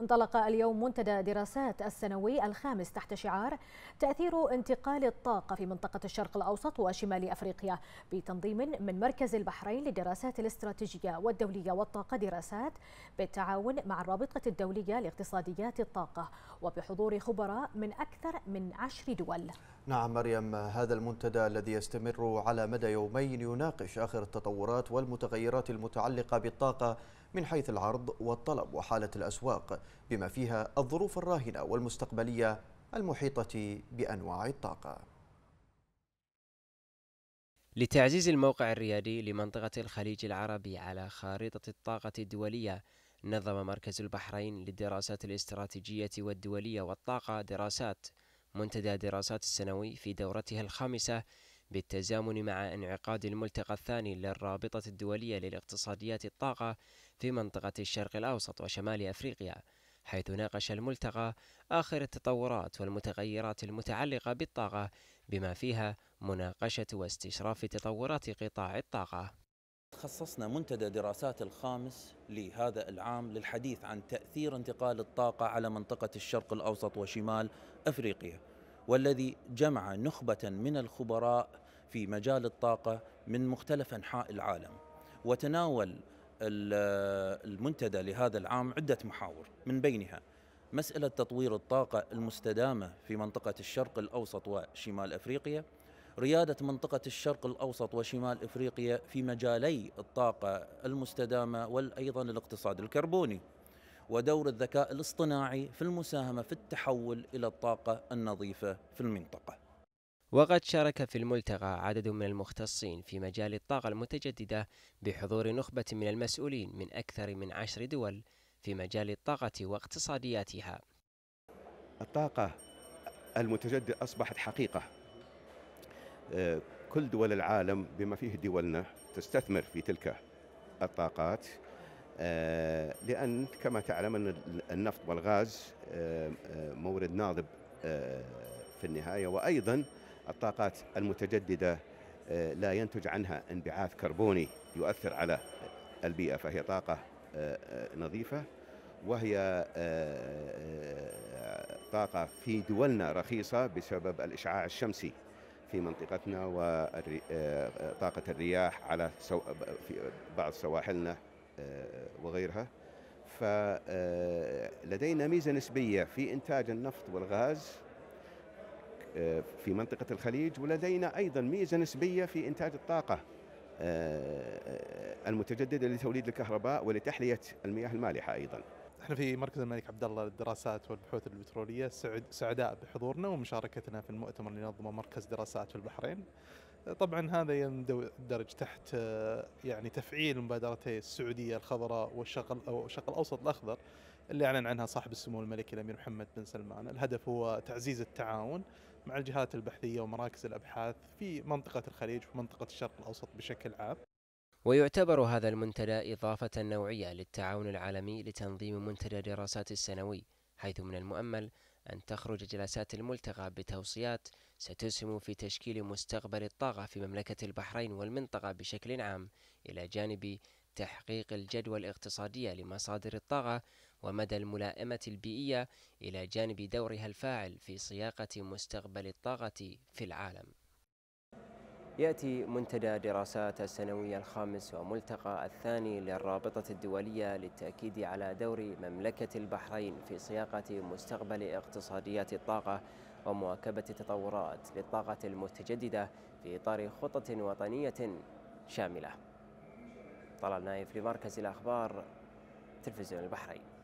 انطلق اليوم منتدى دراسات السنوي الخامس تحت شعار تأثير انتقال الطاقة في منطقة الشرق الأوسط وشمال أفريقيا بتنظيم من مركز البحرين للدراسات الاستراتيجية والدولية والطاقة دراسات بالتعاون مع الرابطة الدولية لاقتصاديات الطاقة وبحضور خبراء من أكثر من عشر دول نعم مريم هذا المنتدى الذي يستمر على مدى يومين يناقش آخر التطورات والمتغيرات المتعلقة بالطاقة من حيث العرض والطلب وحالة الأسواق بما فيها الظروف الراهنة والمستقبلية المحيطة بأنواع الطاقة لتعزيز الموقع الريادي لمنطقة الخليج العربي على خارطة الطاقة الدولية نظم مركز البحرين للدراسات الاستراتيجية والدولية والطاقة دراسات منتدى دراسات السنوي في دورتها الخامسة بالتزامن مع انعقاد الملتقى الثاني للرابطة الدولية للاقتصاديات الطاقة في منطقة الشرق الأوسط وشمال أفريقيا حيث ناقش الملتقى آخر التطورات والمتغيرات المتعلقة بالطاقة بما فيها مناقشة واستشراف تطورات قطاع الطاقة خصصنا منتدى دراسات الخامس لهذا العام للحديث عن تأثير انتقال الطاقة على منطقة الشرق الأوسط وشمال أفريقيا والذي جمع نخبة من الخبراء في مجال الطاقة من مختلف أنحاء العالم وتناول المنتدى لهذا العام عدة محاور من بينها مسألة تطوير الطاقة المستدامة في منطقة الشرق الأوسط وشمال أفريقيا ريادة منطقة الشرق الأوسط وشمال إفريقيا في مجالي الطاقة المستدامة وأيضا الاقتصاد الكربوني ودور الذكاء الاصطناعي في المساهمة في التحول إلى الطاقة النظيفة في المنطقة وقد شارك في الملتقى عدد من المختصين في مجال الطاقة المتجددة بحضور نخبة من المسؤولين من أكثر من عشر دول في مجال الطاقة واقتصادياتها الطاقة المتجددة أصبحت حقيقة آه، كل دول العالم بما فيه دولنا تستثمر في تلك الطاقات آه، لأن كما تعلم أن النفط والغاز آه، مورد ناضب في النهاية وأيضا الطاقات المتجددة لا ينتج عنها انبعاث كربوني يؤثر على البيئة فهي طاقة نظيفة وهي طاقة في دولنا رخيصة بسبب الإشعاع الشمسي في منطقتنا وطاقة آه، آه، الرياح على في بعض سواحلنا آه، وغيرها فلدينا ميزة نسبية في إنتاج النفط والغاز في منطقة الخليج ولدينا أيضا ميزة نسبية في إنتاج الطاقة المتجددة لتوليد الكهرباء ولتحلية المياه المالحة أيضا احنا في مركز الملك عبد الله للدراسات والبحوث البتروليه سعداء بحضورنا ومشاركتنا في المؤتمر اللي نظمه مركز دراسات في البحرين. طبعا هذا يندرج تحت يعني تفعيل مبادرتي السعوديه الخضراء والشرق الشرق الاوسط الاخضر اللي اعلن عنها صاحب السمو الملكي الامير محمد بن سلمان، الهدف هو تعزيز التعاون مع الجهات البحثيه ومراكز الابحاث في منطقه الخليج ومنطقه الشرق الاوسط بشكل عام. ويعتبر هذا المنتدى إضافة نوعية للتعاون العالمي لتنظيم منتدى الدراسات السنوي حيث من المؤمل أن تخرج جلسات الملتقى بتوصيات ستسهم في تشكيل مستقبل الطاقة في مملكة البحرين والمنطقة بشكل عام إلى جانب تحقيق الجدوى الاقتصادية لمصادر الطاقة ومدى الملائمة البيئية إلى جانب دورها الفاعل في صياغة مستقبل الطاقة في العالم يأتي منتدى دراسات السنوي الخامس وملتقى الثاني للرابطة الدولية للتأكيد على دور مملكة البحرين في صياغة مستقبل اقتصاديات الطاقة ومواكبة تطورات للطاقة المتجددة في إطار خطة وطنية شاملة طلال نايف لمركز الأخبار تلفزيون البحرين